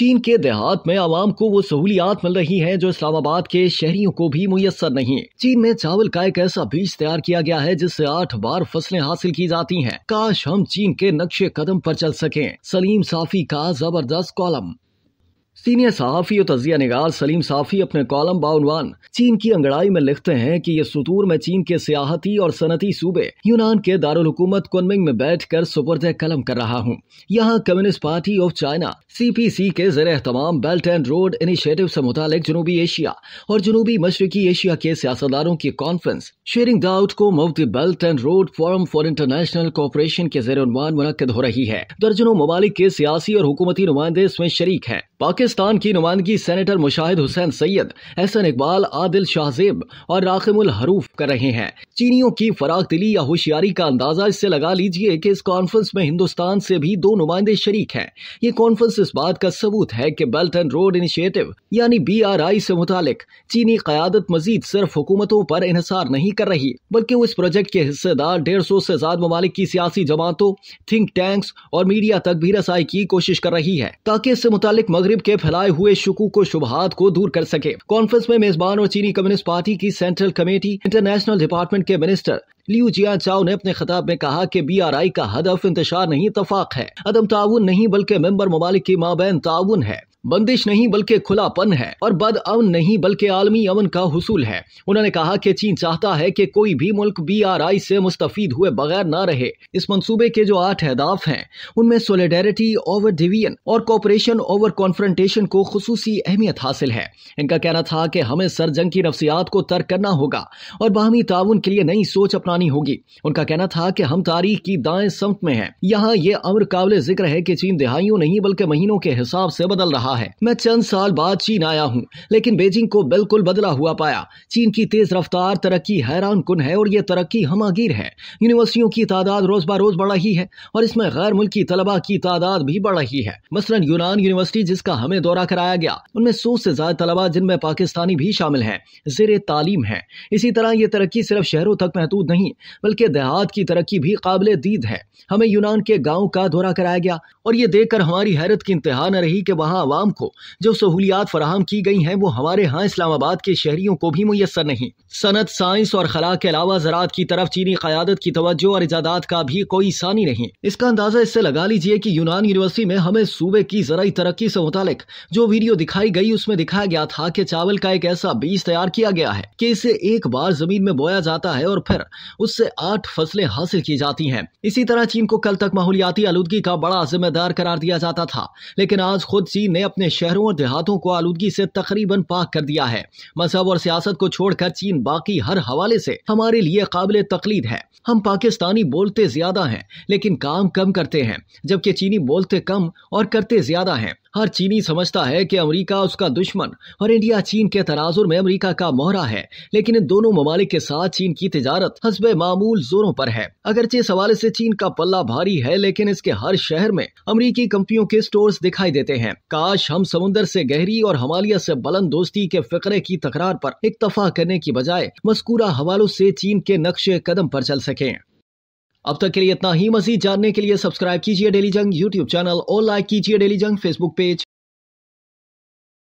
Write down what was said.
चीन के देहात में आवाम को वो सहूलियात मिल रही हैं जो इस्लामाबाद के शहरियों को भी मुयसर नहीं चीन में चावल का एक ऐसा बीज तैयार किया गया है जिससे आठ बार फसलें हासिल की जाती हैं काश हम चीन के नक्शे कदम पर चल सकें सलीम साफी का जबरदस्त कॉलम सीनियर सहाफ़ी और तजिया निगार सलीम साफ़ी अपने कॉलम बाउनवान चीन की अंगड़ाई में लिखते हैं कि ये सतूर में चीन के सियाहती और सनती सूबे यूनान के हुकूमत कुनमिंग में बैठ कर सुपर्द कलम कर रहा हूँ यहाँ communist party of China C P C के जर तमाम बेल्ट एंड रोड इनिशिएटिव से मुतालिक जनूबी एशिया और जनूबी मशरकी एशिया के सियासतदारों की कॉन्फ्रेंस शेयरिंग दाउट को मुफ्त belt and road forum for international cooperation के जेर मुनद हो रही है दर्जनों ममालिक के सियासी और हुकूमती नुमाइंदे इसमें शरीक है पाकिस्तान पाकिस्तान की नुमाइंदगी सेनेटर मुशाहिद हुसैन सैयद एहसन इकबाल आदिल शाहजेब और राखिम हरूफ कर रहे हैं चीनियों की फराग दिली या होशियारी का अंदाजा इससे लगा लीजिए कि इस कॉन्फ्रेंस में हिंदुस्तान से भी दो नुमाइंदे शरीक हैं ये कॉन्फ्रेंस इस बात का सबूत है कि बेल्ट एंड रोड इनिशिएटिव यानी बी आर आई से मुतालिक चीनी क्यादत मजीद सिर्फ हुकूमतों पर इंसार नहीं कर रही बल्कि उस प्रोजेक्ट के हिस्सेदार डेढ़ सौ ऐसी ज्यादा ममालिक की सियासी जमातों थिंक टैंक्स और मीडिया तक भी रसाई की कोशिश कर रही है ताकि इससे मुतालिक मगरब के फैलाए हुए शुकू को शुभहात को दूर कर सके कॉन्फ्रेंस में मेजबान और चीनी कम्युनिस्ट पार्टी की सेंट्रल कमेटी इंटरनेशनल डिपार्टमेंट के मिनिस्टर लियू जिया चाओ ने अपने खिताब में कहा कि बीआरआई का हदफ इंतजार नहीं तफाक है अदम ताउन नहीं बल्कि मेंबर ममालिक की माबेन ताउन है बंदिश नहीं बल्कि खुलापन है और बद अमन नहीं बल्कि आलमी अमन का हसूल है उन्होंने कहा कि चीन चाहता है कि कोई भी मुल्क बी आर आई से मुस्तफ़ हुए बगैर न रहे इस मनसूबे के जो आठ अहदाफ हैं उनमें सोलिडेरिटी ओवर डिवीजन और कॉपरेशन ओवर कॉन्फ्रेंटेशन को खसूस अहमियत हासिल है इनका कहना था कि हमें सरजंग की नफसियात को तर्क करना होगा और बाहमी ताउन के लिए नई सोच अपनानी होगी उनका कहना था कि हम तारीख की दाएं समत में हैं यहाँ ये अम्र काबिल जिक्र है कि चीन दिहाइयों नहीं बल्कि महीनों के हिसाब से बदल रहा रहा है मैं चंद साल बाद चीन आया हूँ लेकिन बेजिंग को बिल्कुल बदला हुआ पाया चीन की तेज रफ्तार तरक्की हैरान कन है और ये तरक्की हमागीर है यूनिवर्सिटियों की तादाद रोज बारोज बढ़ रही है और इसमें गैर मुल्की तलबा की तादाद भी बढ़ रही है मसलन यूनान यूनिवर्सिटी जिसका हमें दौरा कराया गया उनमें सौ से ज्यादा तलबा जिनमें पाकिस्तानी भी शामिल है जेर तालीम है इसी तरह ये तरक्की सिर्फ शहरों तक महदूद नहीं बल्कि देहात की तरक्की भी काबिल दीद है हमें यूनान के गाँव का दौरा कराया गया और ये देखकर हमारी हैरत की इंतहा न रही की वहाँ आवाज आवाम को जो सहूलियात फराहम की गई हैं वो हमारे यहाँ इस्लामाबाद के शहरियों को भी मुयसर नहीं सनत साइंस और खला के अलावा ज़रात की तरफ चीनी क्यादत की तवज्जो और इजादात का भी कोई सानी नहीं इसका अंदाज़ा इससे लगा लीजिए की यूनान यूनिवर्सिटी में हमें सूबे की जरा तरक्की से मुतालिक जो वीडियो दिखाई गई उसमें दिखाया गया था कि चावल का एक ऐसा बीज तैयार किया गया है कि इसे एक बार ज़मीन में बोया जाता है और फिर उससे आठ फसलें हासिल की जाती हैं इसी तरह चीन को कल तक माहौलियाती आलूदगी का बड़ा जिम्मेदार करार दिया जाता था लेकिन आज खुद चीन ने अपने शहरों और देहातों को आलूदगी से तकरीबन पाक कर दिया है मजहब और सियासत को छोड़कर चीन बाकी हर हवाले से हमारे लिए काबिल तकलीद है हम पाकिस्तानी बोलते ज्यादा हैं लेकिन काम कम करते हैं जबकि चीनी बोलते कम और करते ज्यादा हैं हर चीनी समझता है कि अमेरिका उसका दुश्मन और इंडिया चीन के तनाजुर में अमेरिका का मोहरा है लेकिन इन दोनों ममालिक के साथ चीन की तजारत हसब मामूल जोरों पर है अगरचे इस हवाले से चीन का पल्ला भारी है लेकिन इसके हर शहर में अमरीकी कंपनियों के स्टोर्स दिखाई देते हैं काश आज हम समुन्दर से गहरी और हमालिया से बुलंद दोस्ती के फिक्रे की तकरार पर इतफा करने की बजाय मस्कूरा हवालों से चीन के नक्शे कदम पर चल सकें अब तक के लिए इतना ही मजीद जानने के लिए सब्सक्राइब कीजिए डेली जंग यूट्यूब चैनल और लाइक कीजिए डेली जंग फेसबुक पेज